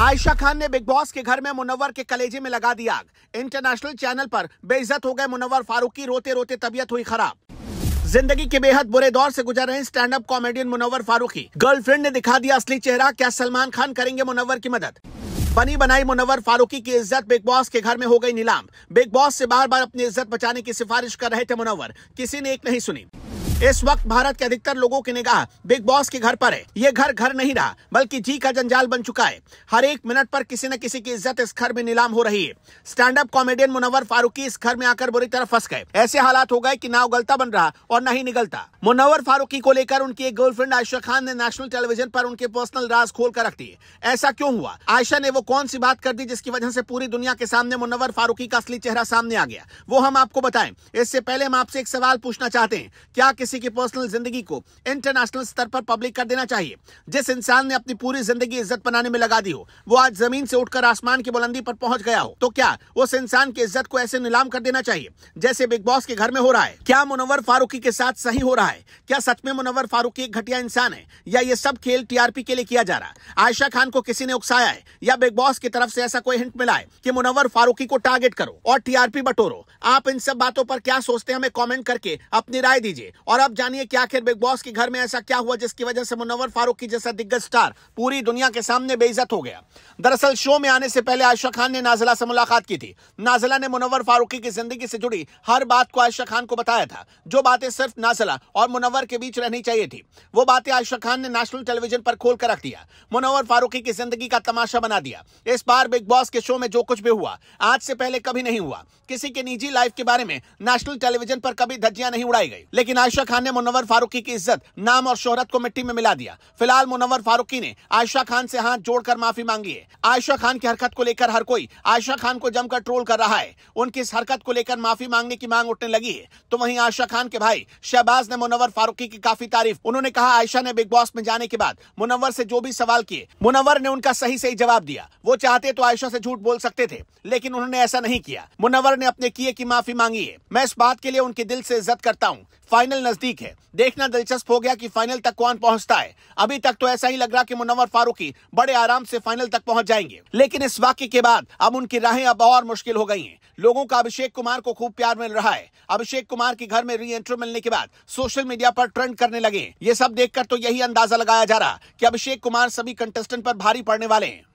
आयशा खान ने big Boss के घर में मुनव्वर के कलेजे में लगा दी आग इंटरनेशनल चैनल पर बेइज्जत हो गए मुनव्वर फारूकी रोते रोते तबीयत हुई खराब जिंदगी के बेहद बुरे दौर से गुजर रहे stand up comedian Munawar Faruqui girlfriend ने दिखा दिया असली चेहरा क्या सलमान खान करेंगे मुनव्वर की मदद बनी बनाई मुनव्वर फारूकी की इज्जत बिग बॉस के घर में हो गई नीलाम बिग बॉस से बार बार अपनी इज्जत बचाने की सिफारिश कर रहे थे मुनव्वर किसी ने एक नहीं सुनी इस वक्त भारत के अधिकतर लोगों की निगाह बिग बॉस के घर पर है ये घर घर नहीं रहा बल्कि जी का जंजाल बन चुका है हर एक मिनट पर किसी न किसी की इज्जत इस घर में नीलाम हो रही है stand up comedian Munawar Faruqui इस घर में आकर बुरी तरह फंस गए ऐसे हालात हो गए की ना उगलता बन रहा और न ही निगलता मुनवर फारूकी को लेकर उनकी एक गर्लफ्रेंड आयशा खान ने नेशनल टेलीविजन पर उनके पर्सनल राज खोल कर रख दिए ऐसा क्यों हुआ आयशा ने वो कौन सी बात कर दी जिसकी वजह से पूरी दुनिया के सामने मुनवर फारूकी का असली चेहरा सामने आ गया वो हम आपको बताएं इससे पहले हम आपसे एक सवाल पूछना चाहते हैं क्या किसी की पर्सनल जिंदगी को इंटरनेशनल स्तर पर पब्लिक कर देना चाहिए जिस इंसान ने अपनी पूरी जिंदगी इज्जत बनाने में लगा दी हो वो आज जमीन से उठकर आसमान की बुलंदी पर पहुंच गया हो तो क्या उस इंसान की इज्जत को ऐसे नीलाम कर देना चाहिए जैसे बिग बॉस के घर में हो रहा है क्या मुनवर फारूकी के साथ सही हो रहा है क्या सच में मुनवर फारूकी एक घटिया इंसान है या ये सब खेल टीआरपी के लिए किया जा रहा है आयशा खान को किसी ने उकसाया है या बिग बॉस की तरफ से ऐसा कोई हिंट मिला है कि मुनवर फारूकी को टारगेट करो और टीआरपी बटोरो आप इन सब बातों पर क्या सोचते हैं हमें कॉमेंट करके अपनी राय दीजिए और और अब जानिए क्या आखिर बिग बॉस के घर में ऐसा क्या हुआ जिसकी वजह से मुनवर फारूक की जैसा दिग्गज स्टार पूरी दुनिया के सामने बेइज्जत हो गया दरअसल शो में आने से पहले आयशा खान ने नाजिला से मुलाकात की थी नाजिला ने मुनवर फारूकी की जिंदगी से जुड़ी हर बात को आयशा खान को बताया था जो बातें सिर्फ नाजिला और मुनवर के बीच रहनी चाहिए थी वो बातें आयशा खान ने नेशनल टेलीविजन पर खोल कर रख दिया मुनवर फारूकी की जिंदगी का तमाशा बना दिया इस बार बिग बॉस के शो में जो कुछ भी हुआ आज से पहले कभी नहीं हुआ किसी के निजी लाइफ के बारे में नेशनल टेलीविजन पर कभी धज्जियां नहीं उड़ाई गई लेकिन आयशा आयशा खान ने मुनवर फारूकी की इज्जत नाम और शोहरत को मिट्टी में मिला दिया फिलहाल मुनवर फारूकी ने आयशा खान से हाथ जोड़कर माफी मांगी है आयशा खान की हरकत को लेकर हर कोई आयशा खान को जमकर ट्रोल कर रहा है उनकी इस हरकत को लेकर माफी मांगने की मांग उठने लगी है तो वहीं आयशा खान के भाई शहबाज ने मुनवर फारूकी की काफी तारीफ उन्होंने कहा आयशा ने बिग बॉस में जाने के बाद मुनवर से जो भी सवाल किए मुनवर ने उनका सही सही जवाब दिया वो चाहते तो आयशा से झूठ बोल सकते थे लेकिन उन्होंने ऐसा नहीं किया मुनवर ने अपने किए की माफी मांगी है मैं इस बात के लिए उनके दिल से इज्जत करता हूँ फाइनल नजदीक है देखना दिलचस्प हो गया कि फाइनल तक कौन पहुंचता है अभी तक तो ऐसा ही लग रहा कि मुनवर फारूकी बड़े आराम से फाइनल तक पहुंच जाएंगे लेकिन इस वाक्य के बाद अब उनकी राहें अब और मुश्किल हो गई हैं लोगों का अभिषेक कुमार को खूब प्यार मिल रहा है अभिषेक कुमार के घर में री एंट्री मिलने के बाद सोशल मीडिया पर ट्रेंड करने लगे ये सब देखकर तो यही अंदाजा लगाया जा रहा कि अभिषेक कुमार सभी कंटेस्टेंट पर भारी पड़ने वाले हैं